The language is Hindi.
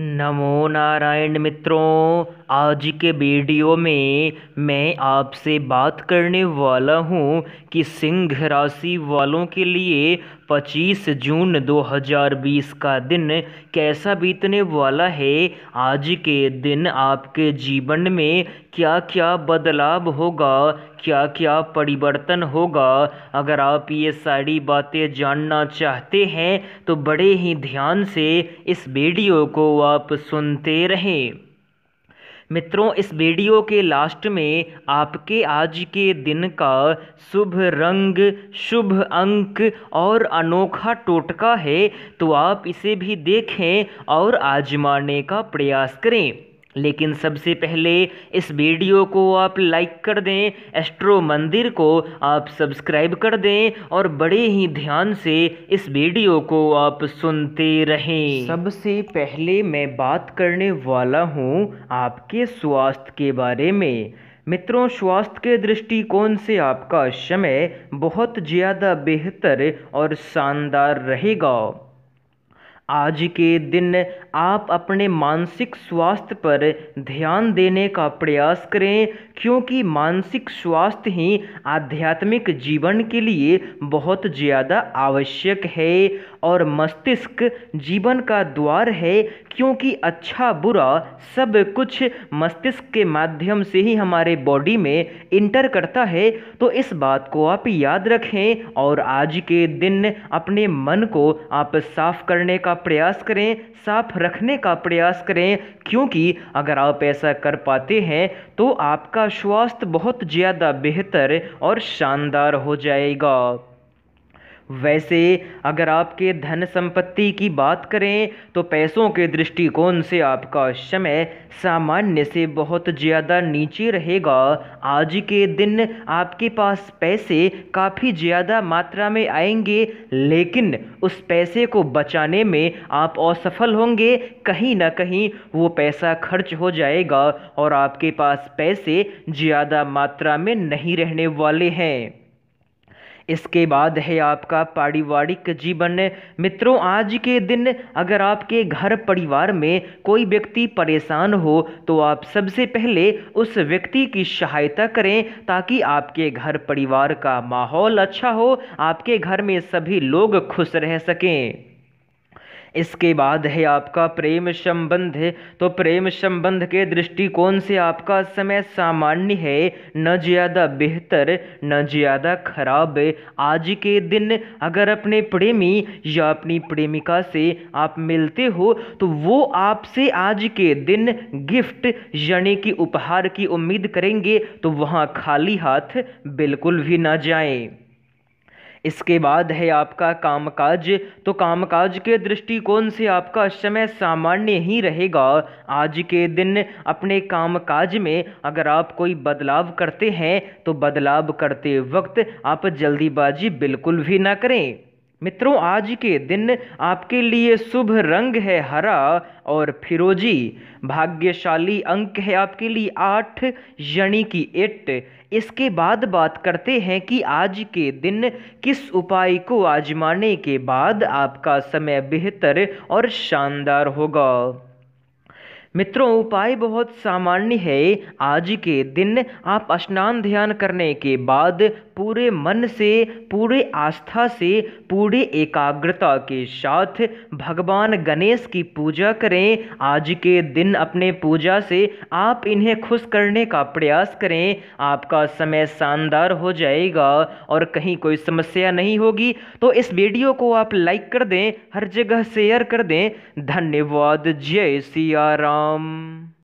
नमो नारायण मित्रों आज के वीडियो में मैं आपसे बात करने वाला हूँ कि सिंह राशि वालों के लिए पच्चीस जून 2020 का दिन कैसा बीतने वाला है आज के दिन आपके जीवन में क्या क्या बदलाव होगा क्या क्या परिवर्तन होगा अगर आप ये सारी बातें जानना चाहते हैं तो बड़े ही ध्यान से इस वीडियो को आप सुनते रहें मित्रों इस वीडियो के लास्ट में आपके आज के दिन का शुभ रंग शुभ अंक और अनोखा टोटका है तो आप इसे भी देखें और आजमाने का प्रयास करें लेकिन सबसे पहले इस वीडियो को आप लाइक कर दें एस्ट्रो मंदिर को आप सब्सक्राइब कर दें और बड़े ही ध्यान से इस वीडियो को आप सुनते रहें सबसे पहले मैं बात करने वाला हूँ आपके स्वास्थ्य के बारे में मित्रों स्वास्थ्य के दृष्टिकोण से आपका समय बहुत ज़्यादा बेहतर और शानदार रहेगा आज के दिन आप अपने मानसिक स्वास्थ्य पर ध्यान देने का प्रयास करें क्योंकि मानसिक स्वास्थ्य ही आध्यात्मिक जीवन के लिए बहुत ज़्यादा आवश्यक है और मस्तिष्क जीवन का द्वार है क्योंकि अच्छा बुरा सब कुछ मस्तिष्क के माध्यम से ही हमारे बॉडी में इंटर करता है तो इस बात को आप याद रखें और आज के दिन अपने मन को आप साफ करने का प्रयास करें साफ रखने का प्रयास करें क्योंकि अगर आप ऐसा कर पाते हैं तो आपका स्वास्थ्य बहुत ज़्यादा बेहतर और शानदार हो जाएगा वैसे अगर आपके धन संपत्ति की बात करें तो पैसों के दृष्टिकोण से आपका समय सामान्य से बहुत ज़्यादा नीचे रहेगा आज के दिन आपके पास पैसे काफ़ी ज़्यादा मात्रा में आएंगे लेकिन उस पैसे को बचाने में आप असफल होंगे कहीं ना कहीं वो पैसा खर्च हो जाएगा और आपके पास पैसे ज़्यादा मात्रा में नहीं रहने वाले हैं इसके बाद है आपका पारिवारिक जीवन मित्रों आज के दिन अगर आपके घर परिवार में कोई व्यक्ति परेशान हो तो आप सबसे पहले उस व्यक्ति की सहायता करें ताकि आपके घर परिवार का माहौल अच्छा हो आपके घर में सभी लोग खुश रह सकें इसके बाद है आपका प्रेम संबंध तो प्रेम संबंध के दृष्टिकोण से आपका समय सामान्य है न ज़्यादा बेहतर न ज़्यादा खराब आज के दिन अगर अपने प्रेमी या अपनी प्रेमिका से आप मिलते हो तो वो आपसे आज के दिन गिफ्ट यानी कि उपहार की उम्मीद करेंगे तो वहाँ खाली हाथ बिल्कुल भी ना जाएं इसके बाद है आपका कामकाज तो कामकाज के दृष्टिकोण से आपका समय सामान्य ही रहेगा आज के दिन अपने कामकाज में अगर आप कोई बदलाव करते हैं तो बदलाव करते वक्त आप जल्दीबाजी बिल्कुल भी ना करें मित्रों आज के दिन आपके लिए शुभ रंग है हरा और फिरोजी भाग्यशाली अंक है आपके लिए आठ यानी कि एट इसके बाद बात करते हैं कि आज के दिन किस उपाय को आजमाने के बाद आपका समय बेहतर और शानदार होगा मित्रों उपाय बहुत सामान्य है आज के दिन आप स्नान ध्यान करने के बाद पूरे मन से पूरे आस्था से पूरे एकाग्रता के साथ भगवान गणेश की पूजा करें आज के दिन अपने पूजा से आप इन्हें खुश करने का प्रयास करें आपका समय शानदार हो जाएगा और कहीं कोई समस्या नहीं होगी तो इस वीडियो को आप लाइक कर दें हर जगह शेयर कर दें धन्यवाद जय सिया राम um